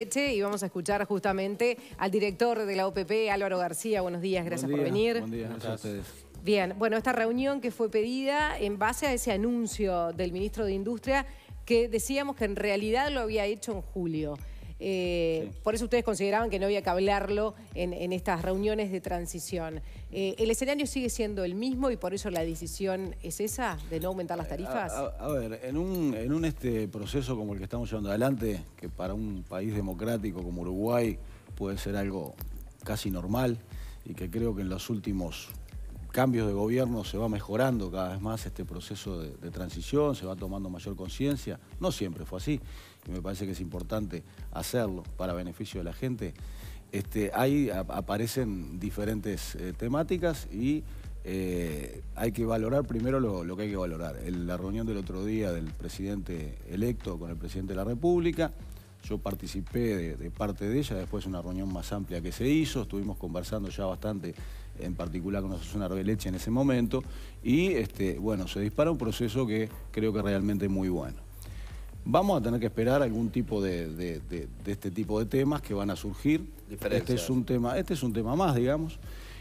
Y vamos a escuchar justamente al director de la OPP, Álvaro García. Buenos días, gracias por venir. Buenos días, gracias a ustedes. Bien, bueno, esta reunión que fue pedida en base a ese anuncio del ministro de Industria que decíamos que en realidad lo había hecho en julio. Eh, por eso ustedes consideraban que no había que hablarlo en, estas reuniones de transición. Eh, ¿El escenario sigue siendo el mismo y por eso la decisión es esa, de no aumentar las eh, tarifas? A, ver, en un, en un este proceso como el que estamos llevando adelante, que para un país democrático como Uruguay puede ser algo casi normal y que creo que en los últimos cambios de gobierno se va mejorando cada vez más este proceso de, transición, se va tomando mayor conciencia. No siempre fue así, y me parece que es importante hacerlo para beneficio de la gente. Este, ahí aparecen diferentes eh, temáticas y eh, hay que valorar primero lo, que hay que valorar. la reunión del otro día del presidente electo con el presidente de la República, yo participé de, de parte de ella, después una reunión más amplia que se hizo, estuvimos conversando ya bastante en particular con la Osasuna leche en ese momento, y este, bueno, se dispara un proceso que creo que realmente es muy bueno. Vamos a tener que esperar algún tipo de, este tipo de temas que van a surgir. Este es, un tema, este es un tema más, digamos.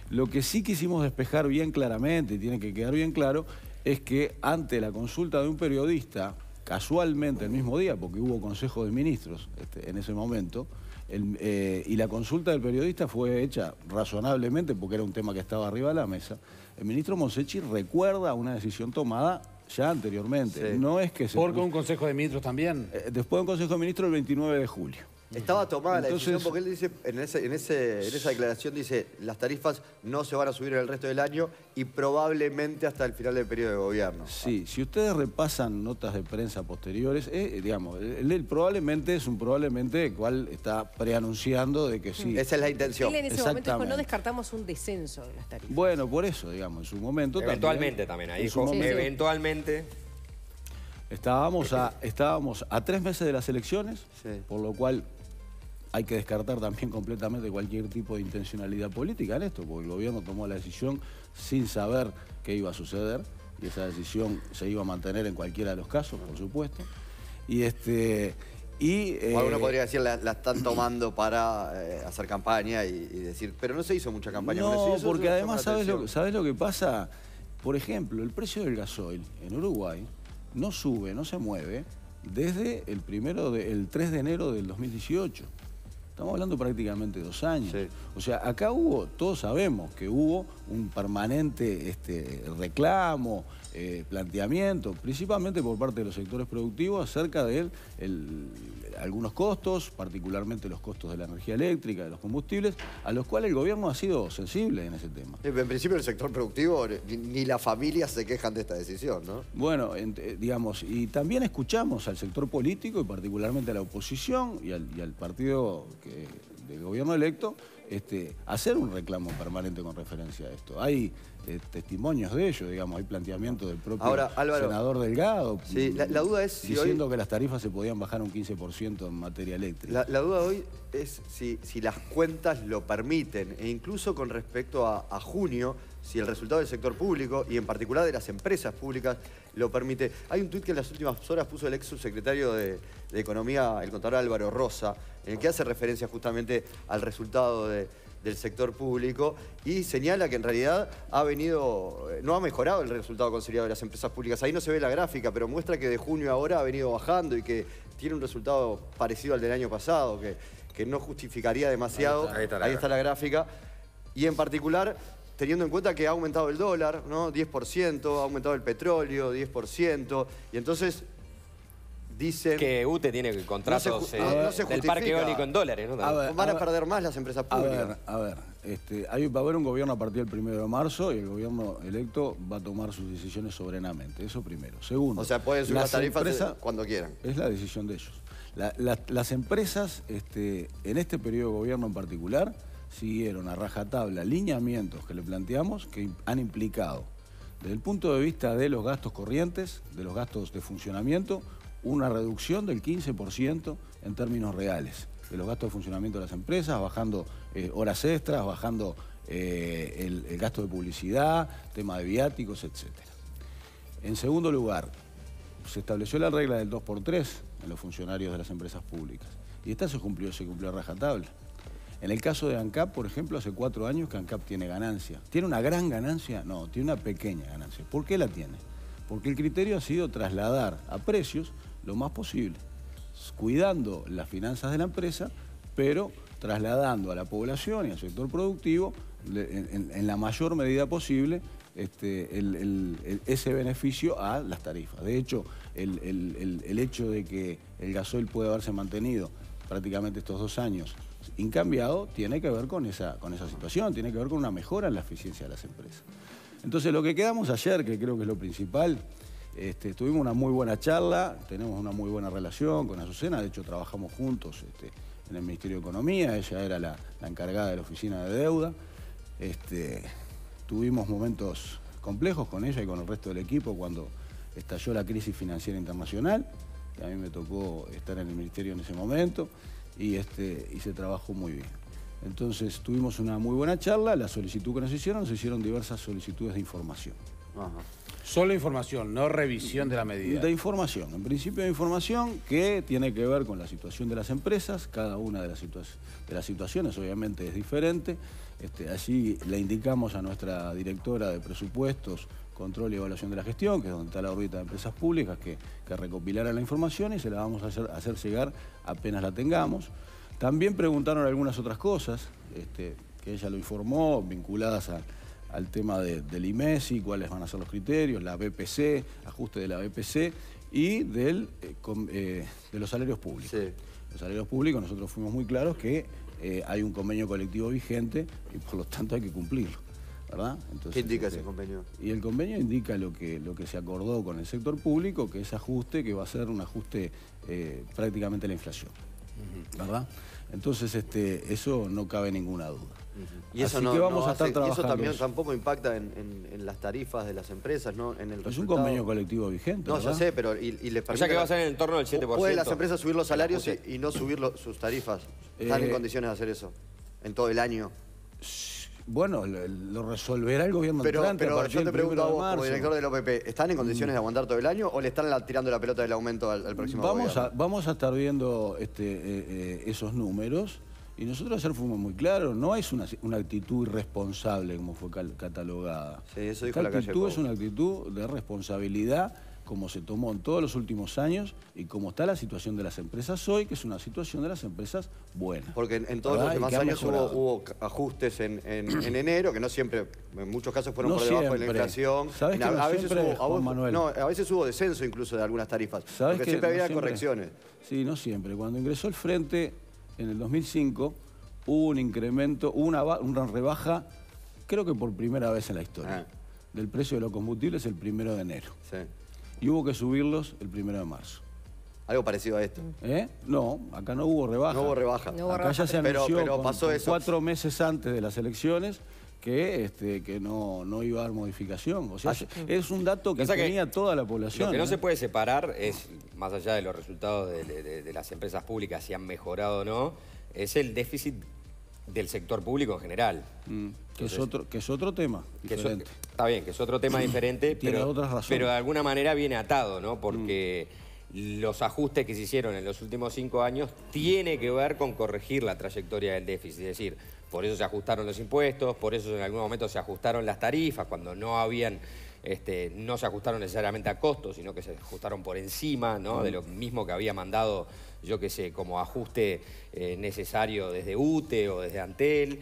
Lo que sí quisimos despejar bien claramente, y tiene que quedar bien claro, es que ante la consulta de un periodista, casualmente el mismo día, porque hubo Consejo de Ministros este, en ese momento, eh, y la consulta del periodista fue hecha razonablemente porque era un tema que estaba arriba de la mesa. El ministro Monsechi recuerda una decisión tomada ya anteriormente. ¿Por No es que Porque un consejo de ministros también. Eh, después de un consejo de ministros el 29 de julio. Estaba tomada la decisión porque él dice, en, ese, en, esa declaración dice, las tarifas no se van a subir en el resto del año y probablemente hasta el final del periodo de gobierno. Sí, si ustedes repasan notas de prensa posteriores, eh, eh, digamos, él probablemente es un probablemente el cual está preanunciando de que sí. Esa es la intención. Él en ese momento dijo, no descartamos un descenso de las tarifas. Bueno, por eso, digamos, en su momento Eventualmente también, ahí eventualmente... Estábamos a, estábamos a tres meses de las elecciones, por lo cual hay que descartar también completamente cualquier tipo de intencionalidad política en esto, porque el gobierno tomó la decisión sin saber qué iba a suceder, y esa decisión se iba a mantener en cualquiera de los casos, por supuesto. Y este. Y, eh, o alguno podría decir, la, están tomando para eh, hacer campaña y, decir, pero no se hizo mucha campaña. No, porque además, ¿sabes lo, que pasa? Por ejemplo, el precio del gasoil en Uruguay no sube, no se mueve desde el, primero el 3 de enero del 2018. Estamos hablando prácticamente dos años. O sea, acá hubo, todos sabemos que hubo un permanente este, reclamo, eh, planteamiento, principalmente por parte de los sectores productivos, acerca de algunos costos, particularmente los costos de la energía eléctrica, de los combustibles, a los cuales el gobierno ha sido sensible en ese tema. En principio el sector productivo ni la familia se quejan de esta decisión, ¿no? Bueno, eh, digamos, y también escuchamos al sector político y particularmente a la oposición y al, partido que, del gobierno electo este, hacer un reclamo permanente con referencia a esto. Hay testimonios de ello, digamos, hay planteamiento del propio senador Delgado. la, mm, duda es si diciendo que las tarifas se podían bajar un 15% en materia eléctrica. La, duda hoy es si, las cuentas lo permiten, e incluso con respecto a, junio, si el resultado del sector público y en particular de las empresas públicas lo permite. Hay un tuit que en las últimas horas puso el ex subsecretario de, de Economía, el contador Álvaro Rosa, en el que hace referencia justamente al resultado de, del sector público y señala que en realidad ha venido, eh, no ha mejorado el resultado considerado de las empresas públicas. Ahí no se ve la gráfica, pero muestra que de junio a ahora ha venido bajando y que tiene un resultado parecido al del año pasado, que, que no justificaría demasiado. Ahí está, la, gráfica. Y en particular, teniendo en cuenta que ha aumentado el dólar, ¿no? 10%, ha aumentado el petróleo, 10%. Y entonces Dice que UTE tiene contratos no eh, del parque eólico en dólares. ¿no? Van a, perder más las empresas públicas. A ver, este, hay, va a haber un gobierno a partir del 1 de marzo y el gobierno electo va a tomar sus decisiones soberanamente. Eso primero. Segundo. O sea, pueden subir las tarifas cuando quieran. Es la decisión de ellos. las empresas, este, en este periodo de gobierno en particular, siguieron a rajatabla lineamientos que le planteamos que han implicado desde el punto de vista de los gastos corrientes, de los gastos de funcionamiento, una reducción del 15% en términos reales de los gastos de funcionamiento de las empresas, bajando eh, horas extras, bajando eh, el, el, gasto de publicidad, tema de viáticos, etc. En segundo lugar, se estableció la regla del 2x3 en los funcionarios de las empresas públicas. Y esta se cumplió, se cumplió a rajatabla. En el caso de ANCAP, por ejemplo, hace cuatro años que ANCAP tiene ganancia. ¿Tiene una gran ganancia? No, tiene una pequeña ganancia. ¿Por qué la tiene? Porque el criterio ha sido trasladar a precios lo más posible, cuidando las finanzas de la empresa, pero trasladando a la población y al sector productivo en, la mayor medida posible este, ese beneficio a las tarifas. De hecho, el, hecho de que el gasoil puede haberse mantenido prácticamente estos dos años incambiado tiene que ver con esa, con esa situación, tiene que ver con una mejora en la eficiencia de las empresas. Entonces, lo que quedamos ayer, que creo que es lo principal, este, tuvimos una muy buena charla, tenemos una muy buena relación con Azucena, de hecho trabajamos juntos este, en el Ministerio de Economía, ella era la, encargada de la oficina de deuda. Este, tuvimos momentos complejos con ella y con el resto del equipo cuando estalló la crisis financiera internacional, que a mí me tocó estar en el Ministerio en ese momento, y, este, se trabajó muy bien. Entonces tuvimos una muy buena charla, la solicitud que nos hicieron, se hicieron diversas solicitudes de información. Ajá. Solo información, no revisión de la medida. De información, en principio de información que tiene que ver con la situación de las empresas, cada una de las, de las situaciones obviamente es diferente. Este, allí le indicamos a nuestra directora de presupuestos, control y evaluación de la gestión, que es donde está la órbita de empresas públicas, que, que la información y se la vamos a hacer, hacer llegar apenas la tengamos. También preguntaron algunas otras cosas, este, que ella lo informó, vinculadas a al tema del del y cuáles van a ser los criterios, la BPC, ajuste de la BPC y del, eh, eh, de los salarios públicos. Los salarios públicos nosotros fuimos muy claros que eh, hay un convenio colectivo vigente y por lo tanto hay que cumplirlo. ¿verdad? Entonces, ¿Qué indica este, ese convenio? Y el convenio indica lo que, lo que se acordó con el sector público, que es ajuste, que va a ser un ajuste prácticamente a la inflación. ¿Verdad? Entonces, este, eso no cabe ninguna duda. Y eso tampoco impacta en, las tarifas de las empresas, ¿no? Es un convenio colectivo vigente. No, ya sé, pero. Y, les permite o sea que va a ser en torno al 7%. Pueden las empresas subir los salarios y, no subir sus tarifas. ¿Están en eh, condiciones de hacer eso? En todo el año. Bueno, lo resolverá el gobierno pero, entrante Pero yo te pregunto a vos, como director del OPP, ¿están en condiciones de mm. aguantar todo el año o le están tirando la pelota del aumento al, próximo vamos gobierno? vamos a estar viendo este, eh, eh, esos números. Y nosotros ayer fuimos muy claros, no es una, actitud irresponsable como fue catalogada. Sí, eso dijo la actitud es una actitud de responsabilidad como se tomó en todos los últimos años y como está la situación de las empresas hoy, que es una situación de las empresas buena. Porque en, todos los demás años hubo, ajustes en, enero, que no siempre, en muchos casos fueron por debajo de la inflación. a, veces hubo, a veces hubo descenso incluso de algunas tarifas, ¿Sabes porque que siempre había correcciones. Sí, no siempre. Cuando ingresó el Frente en el 2005 hubo un incremento, una, una rebaja, creo que por primera vez en la historia, ah. del precio de los combustibles el primero de enero. Sí. Y hubo que subirlos el primero de marzo. Algo parecido a esto. ¿Eh? No, acá no hubo rebaja. No hubo rebaja. acá ya se anunció pero, pasó eso. cuatro meses antes de las elecciones este, que, no, no iba a haber modificación. O sea, ah, es un dato que, tenía toda la población. Lo que no ¿eh? se puede separar es, más allá de los resultados de, las empresas públicas, si han mejorado o no, es el déficit del sector público en general. Mm, que, es otro, que es otro tema está bien, que es otro tema diferente, pero, pero de alguna manera viene atado, ¿no? Mm. Porque los ajustes que se hicieron en los últimos cinco años tiene que ver con corregir la trayectoria del déficit. Es decir, por eso se ajustaron los impuestos, por eso en algún momento se ajustaron las tarifas, cuando no habían, este, no se ajustaron necesariamente a costos, sino que se ajustaron por encima de lo mismo que había mandado, yo qué sé, como ajuste eh, necesario desde UTE o desde Antel.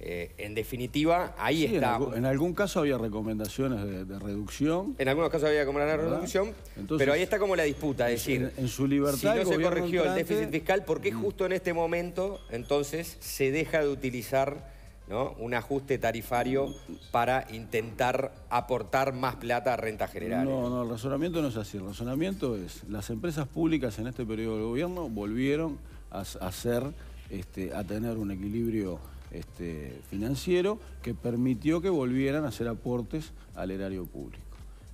Eh, en definitiva, ahí está. En, algún, caso había recomendaciones de, reducción. En algunos casos había como de reducción, pero ahí está como la disputa, es decir, en, su libertad, si no se corrigió el déficit fiscal, ¿por qué mm. justo en este momento entonces se deja de utilizar ¿no? un ajuste tarifario para intentar aportar más plata a renta general? No, no, el razonamiento no es así. El razonamiento es, las empresas públicas en este periodo de gobierno volvieron hacer, este, a tener un equilibrio este, financiero que permitió que volvieran a hacer aportes al erario público.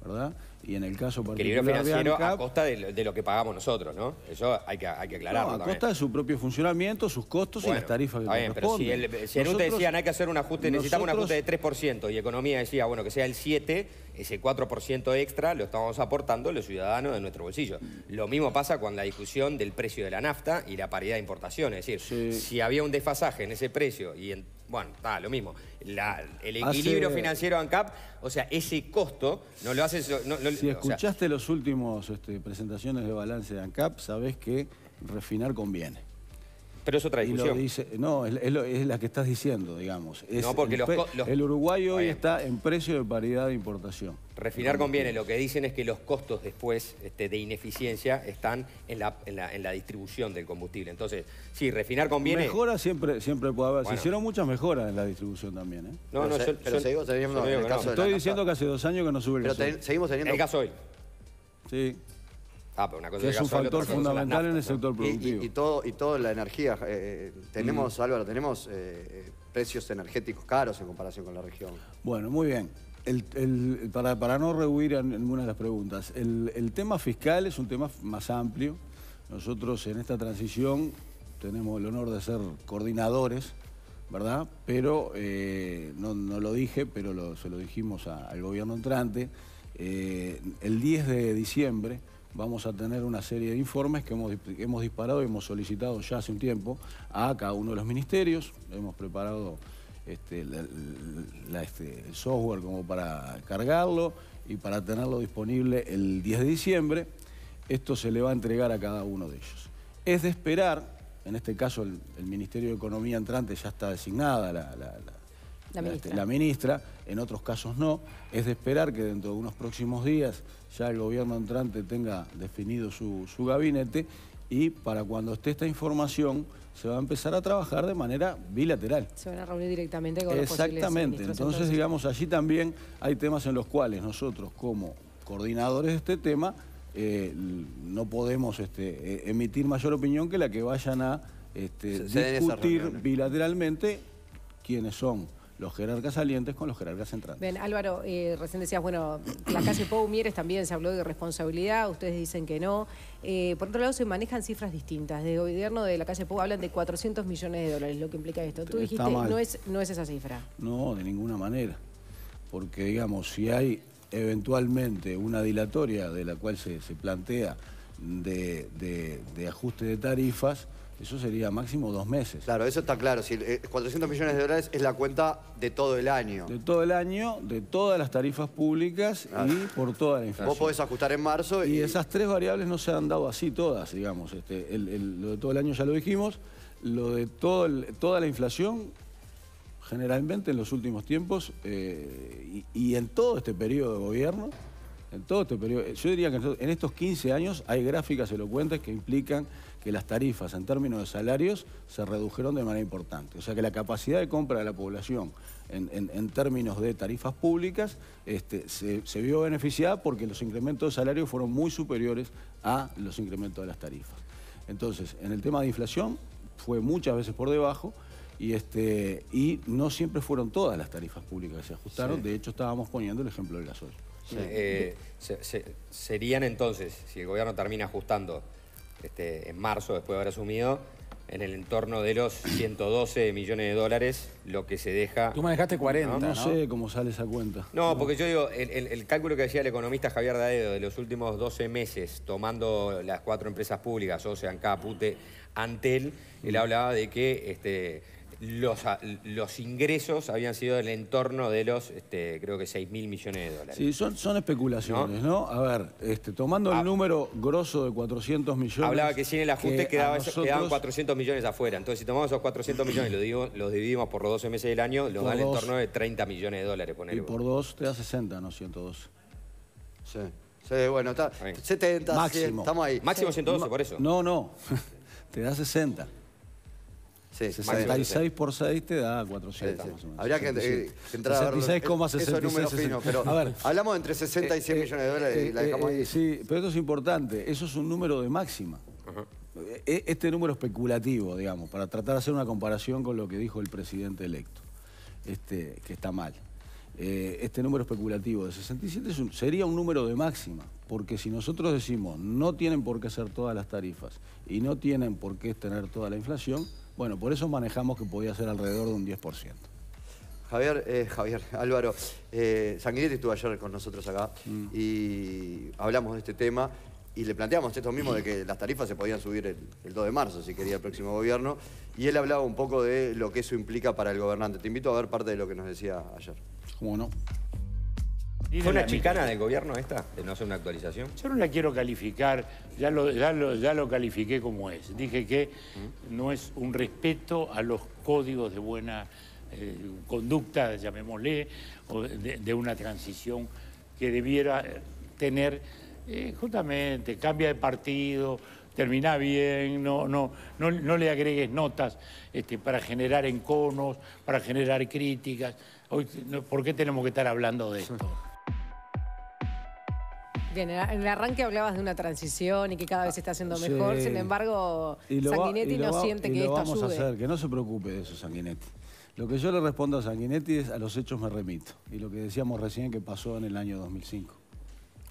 ¿verdad? Y en el caso particular Equilibrio financiero a costa de lo, que pagamos nosotros, ¿no? Eso hay que, hay que aclararlo a costa de su propio funcionamiento, sus costos y las tarifas que pero si, el, usted decían hay que hacer un ajuste, necesitamos un ajuste de 3% y Economía decía, bueno, que sea el 7%, ese 4% extra lo estamos aportando los ciudadanos de nuestro bolsillo. Lo mismo pasa con la discusión del precio de la nafta y la paridad de importaciones. Es decir, si había un desfasaje en ese precio y en bueno, está, lo mismo. el equilibrio financiero ANCAP, o sea, ese costo no lo haces No, si escuchaste los últimos este, presentaciones de balance de ANCAP, sabes que refinar conviene. Pero es otra discusión. no, es, lo, la que estás diciendo, digamos. no, porque el, los, Uruguay hoy está en precio de paridad de importación. Refinar conviene, lo que dicen es que los costos después este, de ineficiencia están en la, en, la, distribución del combustible. Entonces, sí, refinar conviene... Mejoras siempre, siempre puede haber. Se hicieron muchas mejoras en la distribución también, ¿eh? No, no, yo, pero seguimos teniendo el caso Estoy diciendo que hace dos años que no sube el Pero seguimos teniendo... El gasoil. Sí. Ah, que es un factor fundamental en el sector productivo. Y, todo, y toda la energía. Eh, eh, tenemos, mm. Álvaro, tenemos eh, precios energéticos caros en comparación con la región. Bueno, muy bien. para, no rehuir en ninguna de las preguntas, el, tema fiscal es un tema más amplio. Nosotros en esta transición tenemos el honor de ser coordinadores, ¿verdad? Pero, no, lo dije, pero se lo dijimos al gobierno entrante, el 10 de diciembre vamos a tener una serie de informes que hemos, disparado y hemos solicitado ya hace un tiempo a cada uno de los ministerios. Hemos preparado este, este, el software como para cargarlo y para tenerlo disponible el 10 de diciembre. Esto se le va a entregar a cada uno de ellos. Es de esperar, en este caso el, Ministerio de Economía entrante ya está designada la este, ministra en otros casos no. Es de esperar que dentro de unos próximos días ya el gobierno entrante tenga definido su, gabinete y para cuando esté esta información se va a empezar a trabajar de manera bilateral. Se van a reunir directamente con Exactamente. entonces, digamos, allí también hay temas en los cuales nosotros como coordinadores de este tema eh, no podemos este, e, emitir mayor opinión que la que vayan a este, discutir bilateralmente quiénes son los jerarcas salientes con los jerarcas entrantes. Bien, Álvaro, eh, recién decías, bueno, la calle Pou Mieres también se habló de responsabilidad, ustedes dicen que no. Eh, por otro lado, se manejan cifras distintas. De gobierno de la calle Pou hablan de 400 millones de dólares, lo que implica esto. Tú dijiste, no es, no es esa cifra. No, de ninguna manera. Porque, digamos, si hay eventualmente una dilatoria de la cual se, plantea de ajuste de tarifas, eso sería máximo dos meses. Claro, eso está claro. Si, 400 eh, millones de dólares es la cuenta de todo el año. De todo el año, de todas las tarifas públicas y por toda la inflación. Vos podés ajustar en marzo y... esas tres variables no se han dado así todas, digamos. Este, lo de todo el año ya lo dijimos. Lo de todo toda la inflación generalmente en los últimos tiempos eh, y, y en todo este periodo de gobierno todo este periodo, eh, yo diría que en estos 15 años hay gráficas elocuentes que implican que las tarifas en términos de salarios se redujeron de manera importante. O sea que la capacidad de compra de la población en, términos de tarifas públicas este, se, vio beneficiada porque los incrementos de salarios fueron muy superiores a los incrementos de las tarifas. Entonces, en el tema de inflación fue muchas veces por debajo y, este, no siempre fueron todas las tarifas públicas que se ajustaron. De hecho, estábamos poniendo el ejemplo de las gasoil. Eh, serían entonces, si el gobierno termina ajustando este, en marzo, después de haber asumido, en el entorno de los 112 millones de dólares, lo que se deja... Tú manejaste 40, ¿no? sé cómo sale esa cuenta. No, porque yo digo, el, cálculo que decía el economista Javier Daedo de los últimos 12 meses, tomando las cuatro empresas públicas, o Ocean, Capute, Antel, él mm. hablaba de que... Este, los, los ingresos habían sido del entorno de los, este, creo que 6 mil millones de dólares. Sí, son, especulaciones, ¿no? A ver, este, tomando el ah. número grosso de 400 millones... Hablaba que sin el ajuste quedaba, quedaban 400 millones afuera. Entonces, si tomamos esos 400 millones y los, dividimos, dividimos por los 12 meses del año, lo da el entorno de 30 millones de dólares. Ponerlo. Y por dos te da 60, ¿no? 102. Sí. Sí, bueno, está, 70, Máximo. estamos ahí. Máximo 112, por eso. No, no, te da 60. 66 por 6 te da 400 más o menos. Habría que eh, entrar a ver. hablamos entre 60 y 100 eh, millones de eh, dólares y la dejamos ahí. Sí, pero esto es importante. Eso es un número de máxima. Este número especulativo, digamos, para tratar de hacer una comparación con lo que dijo el presidente electo, este, que está mal. este número especulativo de 67 sería un número de máxima, porque si nosotros decimos no tienen por qué hacer todas las tarifas y no tienen por qué tener toda la inflación, bueno, por eso manejamos que podía ser alrededor de un 10%. Javier, eh, Javier, Álvaro, eh, Sanguinetti estuvo ayer con nosotros acá mm. y hablamos de este tema y le planteamos esto mismo de que las tarifas se podían subir el, el, 2 de marzo, si quería el próximo gobierno, y él hablaba un poco de lo que eso implica para el gobernante. Te invito a ver parte de lo que nos decía ayer. ¿Cómo no? ¿Fue una chicana del gobierno esta, de no hacer una actualización? Yo no la quiero calificar, ya lo, ya lo, ya califiqué como es. Dije que no es un respeto a los códigos de buena eh, conducta, llamémosle, o de, una transición que debiera eh, tener, eh, justamente, cambia de partido, termina bien, no, no, no, le agregues notas este, para generar enconos, para generar críticas. ¿Por qué tenemos que estar hablando de esto? Bien, en el arranque hablabas de una transición y que cada vez se está haciendo mejor. Sin embargo, Sanguinetti no siente que esto ayude. vamos a hacer, que no se preocupe de eso, Sanguinetti. Lo que yo le respondo a Sanguinetti es a los hechos me remito. Y lo que decíamos recién que pasó en el año 2005.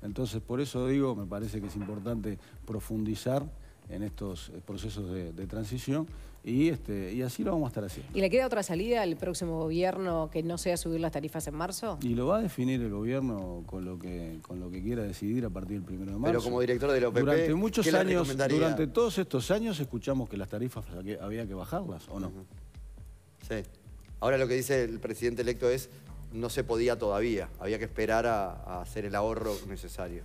Entonces, por eso digo, me parece que es importante profundizar en estos eh, procesos de transición y, este, y así lo vamos a estar haciendo. ¿Y le queda otra salida al próximo gobierno que no sea subir las tarifas en marzo? Y lo va a definir el gobierno con lo que, con lo que quiera decidir a partir del primero de marzo. Pero como director de la OPP, durante muchos años, durante todos estos años escuchamos que las tarifas había que bajarlas, ¿o no? Sí. Ahora lo que dice el presidente electo es no se podía todavía, había que esperar a, hacer el ahorro necesario.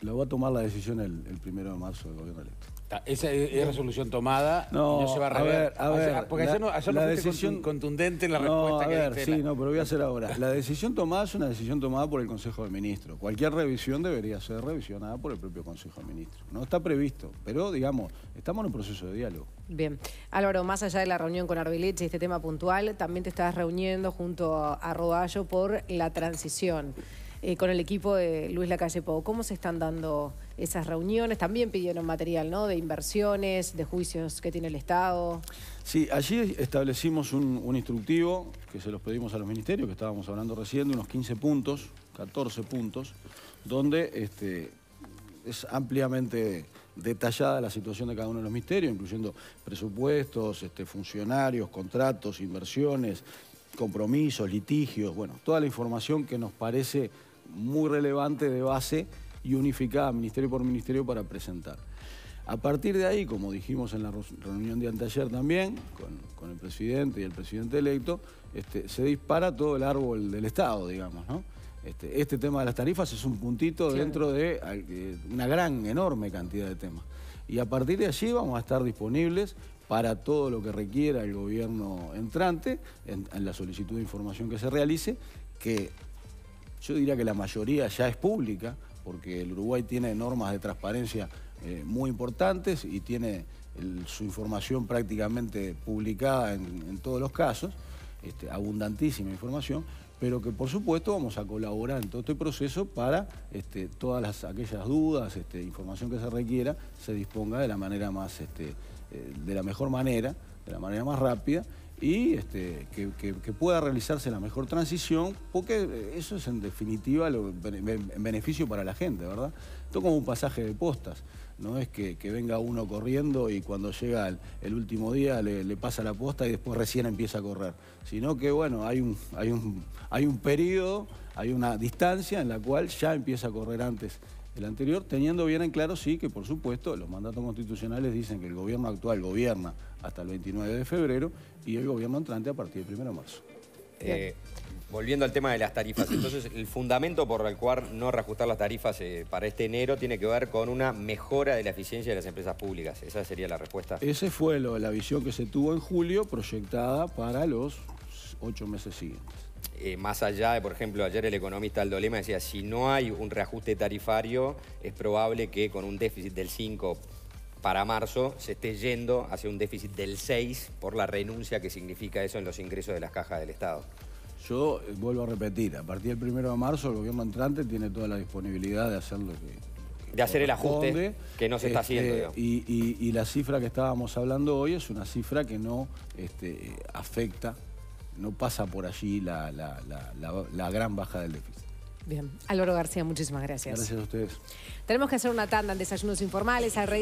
Lo va a tomar la decisión el, el primero de marzo el gobierno electo. Esa es resolución tomada, no, se va a A ah, ver, porque ayer, no, decisión contundente en la no, respuesta a ver, que Sí, no, pero voy a hacer ahora. La decisión tomada es una decisión tomada por el Consejo de Ministros. Cualquier revisión debería ser revisionada por el propio Consejo de Ministros. No está previsto, pero digamos, estamos en un proceso de diálogo. Bien. Álvaro, más allá de la reunión con Arbilich y este tema puntual, también te estás reuniendo junto a Rodallo por la transición eh, con el equipo de Luis Lacalle Pau. ¿Cómo se están dando esas reuniones. También pidieron material, ¿no? De inversiones, de juicios que tiene el Estado. Sí, allí establecimos un, instructivo que se los pedimos a los ministerios, que estábamos hablando recién, unos 15 puntos, 14 puntos, donde este, es ampliamente detallada la situación de cada uno de los ministerios, incluyendo presupuestos, este, funcionarios, contratos, inversiones, compromisos, litigios, bueno, toda la información que nos parece muy relevante de base y unificada, ministerio por ministerio, para presentar. A partir de ahí, como dijimos en la reunión de anteayer también, con, el presidente y el presidente electo, este, se dispara todo el árbol del Estado, digamos, este, este, tema de las tarifas es un puntito dentro de eh, una gran, enorme cantidad de temas. Y a partir de allí vamos a estar disponibles para todo lo que requiera el gobierno entrante, en la solicitud de información que se realice, que yo diría que la mayoría ya es pública, porque el Uruguay tiene normas de transparencia eh, muy importantes y tiene su información prácticamente publicada en, todos los casos, este, abundantísima información, pero que por supuesto vamos a colaborar en todo este proceso para este, todas aquellas dudas, este, información que se requiera, se disponga de la manera más, eh, de la mejor manera, de la manera más rápida y este, que, pueda realizarse la mejor transición, porque eh, eso es en definitiva en beneficio para la gente, ¿verdad? Esto como un pasaje de postas, no es que, venga uno corriendo y cuando llega el, último día le, pasa la posta y después recién empieza a correr, sino que bueno, hay un, hay un, hay un periodo, hay una distancia en la cual ya empieza a correr antes el anterior, teniendo bien en claro, sí, que por supuesto los mandatos constitucionales dicen que el gobierno actual gobierna hasta el 29 de febrero y el gobierno entrante a partir del 1 de marzo. Eh, volviendo al tema de las tarifas, entonces el fundamento por el cual no reajustar las tarifas eh, para este enero tiene que ver con una mejora de la eficiencia de las empresas públicas. Esa sería la respuesta. Esa fue la visión que se tuvo en julio proyectada para los ocho meses siguientes. Eh, más allá de, por ejemplo, ayer el economista Aldo Lema decía, si no hay un reajuste tarifario, es probable que con un déficit del 5 para marzo se esté yendo hacia un déficit del 6 por la renuncia que significa eso en los ingresos de las cajas del Estado. Yo eh, vuelvo a repetir, a partir del 1 de marzo el gobierno entrante tiene toda la disponibilidad de hacer lo que... de hacer el ajuste que no se está haciendo. Este, y, la cifra que estábamos hablando hoy es una cifra que no este, afecta, no pasa por allí la, gran baja del déficit. Bien. Álvaro García, muchísimas gracias. Gracias a ustedes. Tenemos que hacer una tanda en desayunos informales al